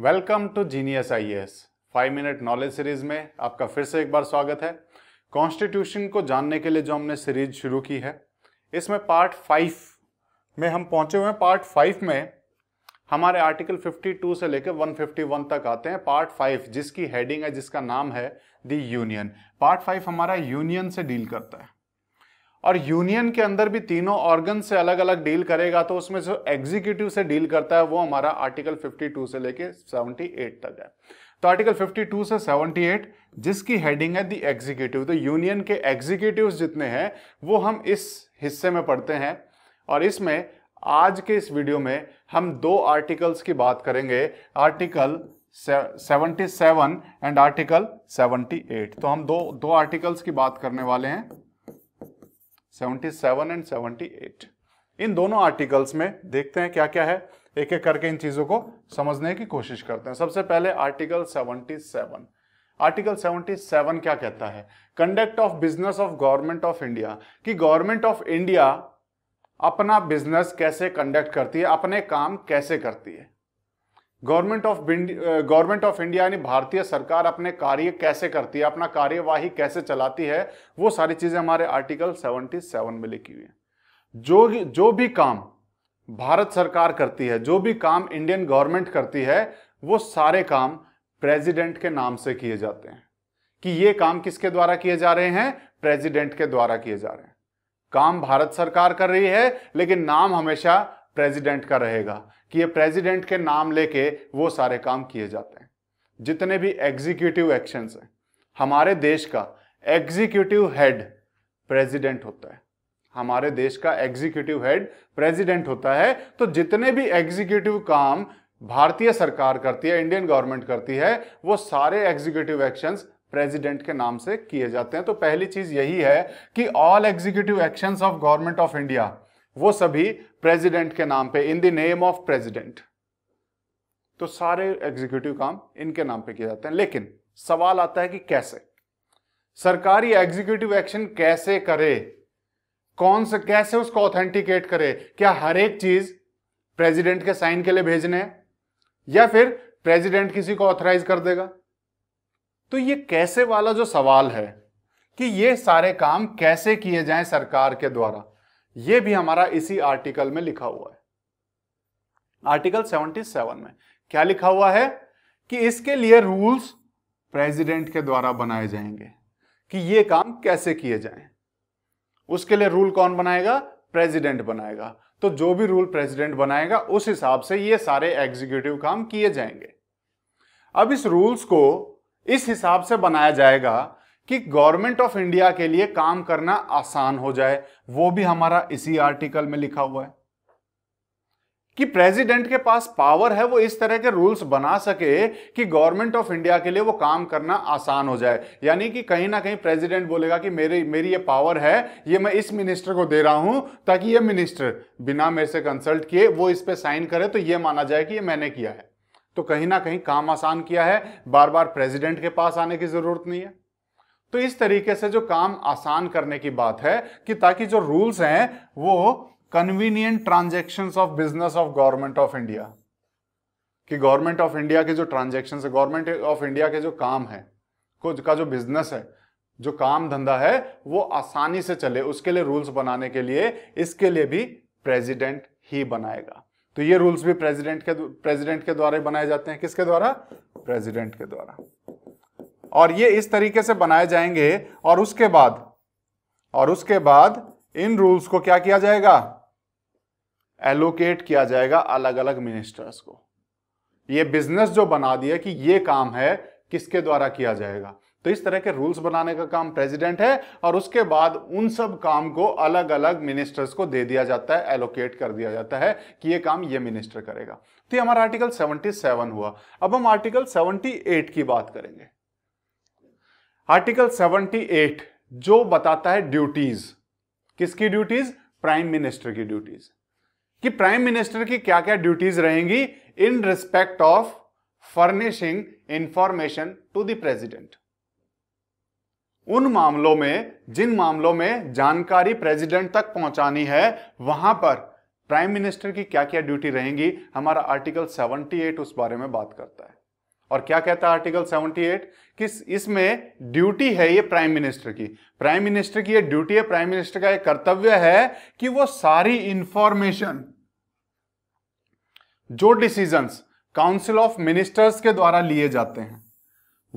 welcome to genius IAS five minute knowledge series में आपका फिर से एक बार स्वागत है कॉन्स्टिट्यूशन को जानने के लिए जो हमने सीरीज शुरू की है इसमें पार्ट फाइव में हम पहुंचे हुए हैं पार्ट फाइव में हमारे आर्टिकल 52 से लेकर 151 तक आते हैं पार्ट फाइव जिसकी हेडिंग है जिसका नाम है दी यूनियन पार्ट फाइव हमारा यूनियन से डील करता है और यूनियन के अंदर भी तीनों ऑर्गन से अलग अलग डील करेगा तो उसमें जो एग्जीक्यूटिव से डील करता है वो हमारा आर्टिकल 52 से लेके 78 तक है तो आर्टिकल 52 से 78 जिसकी हेडिंग है दी एग्जीक्यूटिव तो यूनियन के एग्जीक्यूटिव जितने हैं वो हम इस हिस्से में पढ़ते हैं और इसमें आज के इस वीडियो में हम दो आर्टिकल्स की बात करेंगे आर्टिकल 77 एंड आर्टिकल 78 तो हम दो दो आर्टिकल्स की बात करने वाले हैं 77 एंड 78 इन दोनों आर्टिकल्स में देखते हैं क्या क्या है एक एक करके इन चीजों को समझने की कोशिश करते हैं सबसे पहले आर्टिकल 77 आर्टिकल 77 क्या कहता है conduct of business of government of India कि गवर्नमेंट ऑफ इंडिया अपना बिजनेस कैसे कंडक्ट करती है अपने काम कैसे करती है government of government of India यानी भारतीय सरकार अपने कार्य कैसे करती है अपना कार्यवाही कैसे चलाती है वो सारी चीज़ें हमारे आर्टिकल 77 में लिखी हुई है जो जो भी काम भारत सरकार करती है जो भी काम इंडियन गवर्नमेंट करती है वो सारे काम प्रेसिडेंट के नाम से किए जाते हैं कि ये काम किसके द्वारा किए जा रहे हैं प्रेसिडेंट के द्वारा किए जा रहे हैं काम भारत सरकार कर रही है लेकिन नाम हमेशा प्रेसिडेंट का रहेगा कि ये प्रेसिडेंट के नाम लेके वो सारे काम किए जाते हैं जितने भी एग्जीक्यूटिव एक्शंस हैं हमारे देश का एग्जीक्यूटिव हेड प्रेसिडेंट होता है हमारे देश का एग्जीक्यूटिव हेड प्रेसिडेंट होता है तो जितने भी एग्जीक्यूटिव काम भारतीय सरकार करती है इंडियन गवर्नमेंट करती है वो सारे एग्जीक्यूटिव एक्शंस प्रेसिडेंट के नाम से किए जाते हैं तो पहली चीज यही है कि all executive actions of government of India वो सभी प्रेसिडेंट के नाम पे in the name of president तो सारे एग्जीक्यूटिव काम इनके नाम पे किए जाते हैं लेकिन सवाल आता है कि कैसे सरकारी एग्जीक्यूटिव एक्शन कैसे करे कौन से कैसे उसको ऑथेंटिकेट करे क्या हर एक चीज प्रेसिडेंट के साइन के लिए भेजने है या फिर प्रेसिडेंट किसी को ऑथराइज कर देगा तो ये कैसे वाला जो सवाल है कि ये सारे काम कैसे किए जाएं सरकार के द्वारा ये भी हमारा इसी आर्टिकल में लिखा हुआ है आर्टिकल 77 में क्या लिखा हुआ है कि इसके लिए रूल्स प्रेसिडेंट के द्वारा बनाए जाएंगे कि ये काम कैसे किए जाएं उसके लिए रूल कौन बनाएगा प्रेसिडेंट बनाएगा तो जो भी रूल प्रेसिडेंट बनाएगा उस हिसाब से ये सारे एग्जीक्यूटिव काम किए जाएंगे अब इस रूल्स को इस हिसाब से बनाया जाएगा कि गवर्नमेंट ऑफ इंडिया के लिए काम करना आसान हो जाए वो भी हमारा इसी आर्टिकल में लिखा हुआ है कि प्रेसिडेंट के पास पावर है वो इस तरह के रूल्स बना सके कि गवर्नमेंट ऑफ इंडिया के लिए वो काम करना आसान हो जाए यानी कि कहीं ना कहीं प्रेसिडेंट बोलेगा कि मेरे मेरी ये पावर है ये मैं इस मिनिस्टर को दे रहा हूं ताकि ये मिनिस्टर बिना मेरे से कंसल्ट किए वो इस पे साइन करे तो ये माना जाए कि ये मैंने किया है तो कहीं ना कहीं काम आसान किया है बार बार प्रेजिडेंट के पास आने की जरूरत नहीं है तो इस तरीके से जो काम आसान करने की बात है कि ताकि जो रूल्स हैं वो convenient transaction of business of government of India कि गवर्नमेंट ऑफ इंडिया के जो ट्रांजेक्शन है गवर्नमेंट ऑफ इंडिया के जो काम है कुछ का जो बिजनेस है जो काम धंधा है वो आसानी से चले उसके लिए रूल्स बनाने के लिए इसके लिए भी प्रेसिडेंट ही बनाएगा तो ये रूल्स भी प्रेसिडेंट के प्रेसिडेंट के द्वारा बनाए जाते हैं किसके द्वारा प्रेसिडेंट के द्वारा और ये इस तरीके से बनाए जाएंगे और उसके बाद और उसके बाद इन रूल्स को क्या किया जाएगा एलोकेट किया जाएगा अलग अलग मिनिस्टर्स को ये बिजनेस जो बना दिया कि ये काम है किसके द्वारा किया जाएगा तो इस तरह के रूल्स बनाने का काम प्रेसिडेंट है और उसके बाद उन सब काम को अलग अलग मिनिस्टर्स को दे दिया जाता है एलोकेट कर दिया जाता है कि ये काम ये मिनिस्टर करेगा तो ये हमारा आर्टिकल 77 हुआ अब हम आर्टिकल 78 की बात करेंगे आर्टिकल 78 जो बताता है ड्यूटीज किसकी ड्यूटीज प्राइम मिनिस्टर की ड्यूटीज कि प्राइम मिनिस्टर की क्या क्या ड्यूटीज रहेंगी in respect of furnishing information to the president उन मामलों में जिन मामलों में जानकारी प्रेसिडेंट तक पहुंचानी है वहां पर प्राइम मिनिस्टर की क्या क्या ड्यूटी रहेंगी हमारा आर्टिकल 78 उस बारे में बात करता है और क्या कहता है आर्टिकल 78 कि इसमें ड्यूटी है ये प्राइम मिनिस्टर की प्राइम मिनिस्टर की ये ड्यूटी है प्राइम मिनिस्टर का ये कर्तव्य है कि वो सारी इंफॉर्मेशन जो डिसीजंस काउंसिल ऑफ मिनिस्टर्स के द्वारा लिए जाते हैं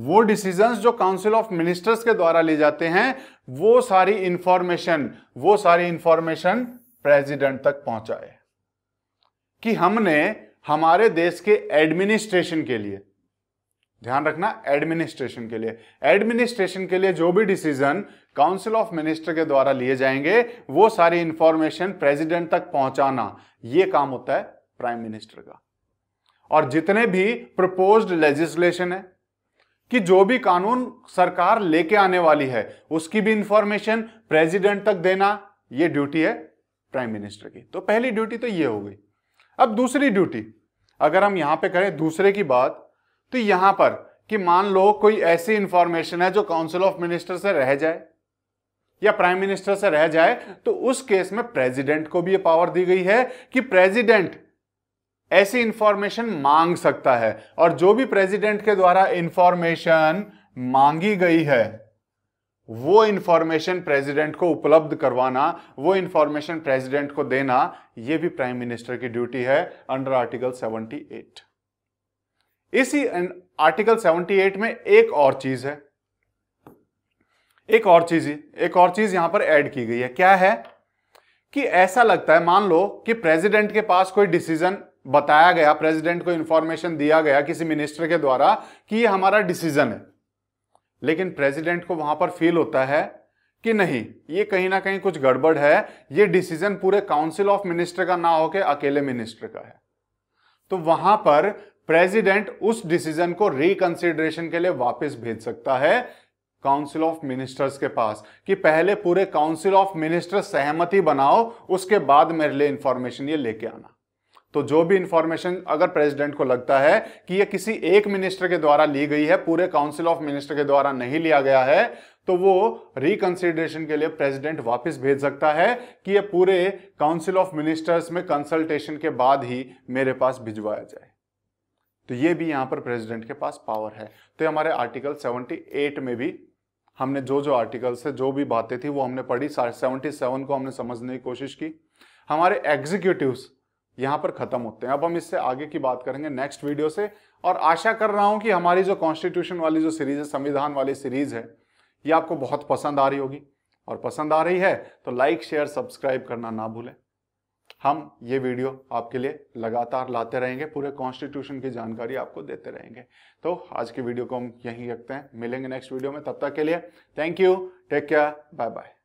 वो डिसीजंस जो काउंसिल ऑफ मिनिस्टर्स के द्वारा लिए जाते हैं वो सारी इंफॉर्मेशन वो सारी इंफॉर्मेशन प्रेसिडेंट तक पहुंचाए कि हमने हमारे देश के एडमिनिस्ट्रेशन के लिए ध्यान रखना एडमिनिस्ट्रेशन के लिए एडमिनिस्ट्रेशन के लिए जो भी डिसीजन काउंसिल ऑफ मिनिस्टर के द्वारा लिए जाएंगे वो सारी इंफॉर्मेशन प्रेसिडेंट तक पहुंचाना ये काम होता है प्राइम मिनिस्टर का और जितने भी प्रपोज्ड लेजिस्लेशन है कि जो भी कानून सरकार लेके आने वाली है उसकी भी इंफॉर्मेशन प्रेसिडेंट तक देना ये ड्यूटी है प्राइम मिनिस्टर की तो पहली ड्यूटी तो ये हो गई अब दूसरी ड्यूटी अगर हम यहां पे करें दूसरे की बात तो यहां पर कि मान लो कोई ऐसी इंफॉर्मेशन है जो काउंसिल ऑफ मिनिस्टर से रह जाए या प्राइम मिनिस्टर से रह जाए तो उस केस में प्रेसिडेंट को भी यह पावर दी गई है कि प्रेसिडेंट ऐसी इंफॉर्मेशन मांग सकता है और जो भी प्रेसिडेंट के द्वारा इंफॉर्मेशन मांगी गई है वो इंफॉर्मेशन प्रेसिडेंट को उपलब्ध करवाना वो इंफॉर्मेशन प्रेसिडेंट को देना ये भी प्राइम मिनिस्टर की ड्यूटी है अंडर आर्टिकल एट इसी आर्टिकल 78 में एक और चीज है एक और चीज एक और चीज यहां पर ऐड की गई है क्या है कि ऐसा लगता है मान लो कि प्रेसिडेंट के पास कोई डिसीजन बताया गया प्रेसिडेंट को इंफॉर्मेशन दिया गया किसी मिनिस्टर के द्वारा कि ये हमारा डिसीजन है लेकिन प्रेसिडेंट को वहां पर फील होता है कि नहीं ये कहीं ना कहीं कुछ गड़बड़ है ये डिसीजन पूरे काउंसिल ऑफ मिनिस्टर का ना होके अकेले मिनिस्टर का है तो वहां पर प्रेसिडेंट उस डिसीजन को रिकंसिडरेशन के लिए वापस भेज सकता है काउंसिल ऑफ मिनिस्टर्स के पास कि पहले पूरे काउंसिल ऑफ मिनिस्टर सहमति बनाओ उसके बाद मेरे लिए इंफॉर्मेशन ये लेके आना तो जो भी इंफॉर्मेशन अगर प्रेसिडेंट को लगता है कि ये किसी एक मिनिस्टर के द्वारा ली गई है पूरे काउंसिल ऑफ मिनिस्टर के द्वारा नहीं लिया गया है तो वो रिकंसिडरेशन के लिए प्रेसिडेंट वापस भेज सकता है कि ये पूरे काउंसिल ऑफ मिनिस्टर्स में कंसल्टेशन के बाद ही मेरे पास भिजवाया जाए तो ये भी यहाँ पर प्रेसिडेंट के पास पावर है तो हमारे आर्टिकल 78 में भी हमने जो जो आर्टिकल से जो भी बातें थी वो हमने पढ़ी सेवनटी सेवन को हमने समझने की कोशिश की हमारे एग्जीक्यूटिव यहाँ पर खत्म होते हैं अब हम इससे आगे की बात करेंगे नेक्स्ट वीडियो से और आशा कर रहा हूँ कि हमारी जो कॉन्स्टिट्यूशन वाली जो सीरीज है संविधान वाली सीरीज है ये आपको बहुत पसंद आ रही होगी और पसंद आ रही है तो लाइक शेयर सब्सक्राइब करना ना भूलें हम ये वीडियो आपके लिए लगातार लाते रहेंगे पूरे कॉन्स्टिट्यूशन की जानकारी आपको देते रहेंगे तो आज की वीडियो को हम यहीं रखते हैं मिलेंगे नेक्स्ट वीडियो में तब तक के लिए thank you take care bye bye